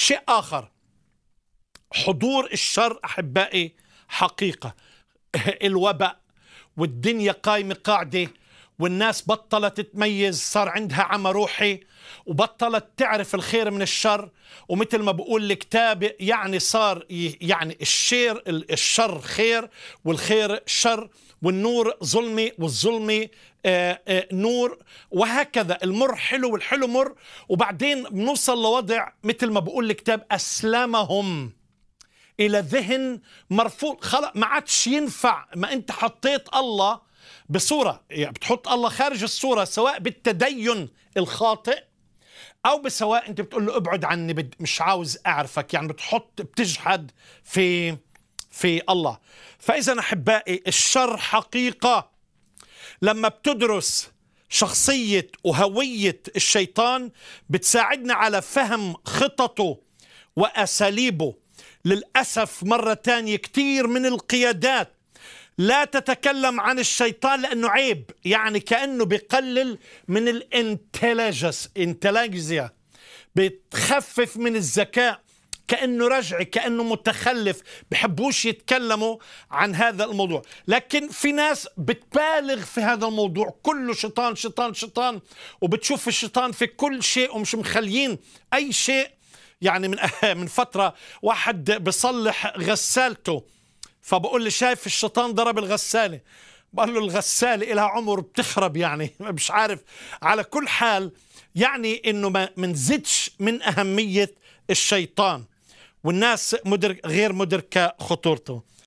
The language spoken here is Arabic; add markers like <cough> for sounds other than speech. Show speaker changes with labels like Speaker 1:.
Speaker 1: شيء آخر حضور الشر أحبائي حقيقة <laughs> الوباء والدنيا قايمة قاعدة والناس بطلت تميز صار عندها عمى روحي وبطلت تعرف الخير من الشر ومثل ما بقول الكتاب يعني صار يعني الشير الشر خير والخير شر والنور ظلمي والظلمي آه، آه، نور وهكذا المر حلو والحلو مر وبعدين بنوصل لوضع مثل ما بقول الكتاب أسلمهم إلى ذهن مرفوض خلق ما عادش ينفع ما أنت حطيت الله بصورة يعني بتحط الله خارج الصورة سواء بالتدين الخاطئ أو بسواء أنت بتقول له ابعد عني مش عاوز أعرفك يعني بتحط بتجحد في في الله فإذا أحبائي الشر حقيقة لما بتدرس شخصية وهوية الشيطان بتساعدنا على فهم خططه وأساليبه للأسف مرة تانية كتير من القيادات لا تتكلم عن الشيطان لأنه عيب يعني كأنه بقلل من الانتلجس انتلاجزيا بتخفف من الذكاء كأنه رجعي كأنه متخلف بحبوش يتكلموا عن هذا الموضوع لكن في ناس بتبالغ في هذا الموضوع كله شيطان شيطان شيطان وبتشوف الشيطان في كل شيء ومش مخليين أي شيء يعني من <laughs> من فترة واحد بصلح غسالته فبقول لي شايف الشيطان ضرب الغساله بقول له الغساله لها عمر بتخرب يعني <laughs> مش عارف على كل حال يعني انه ما منزدش من اهميه الشيطان والناس مدرك غير مدركه خطورته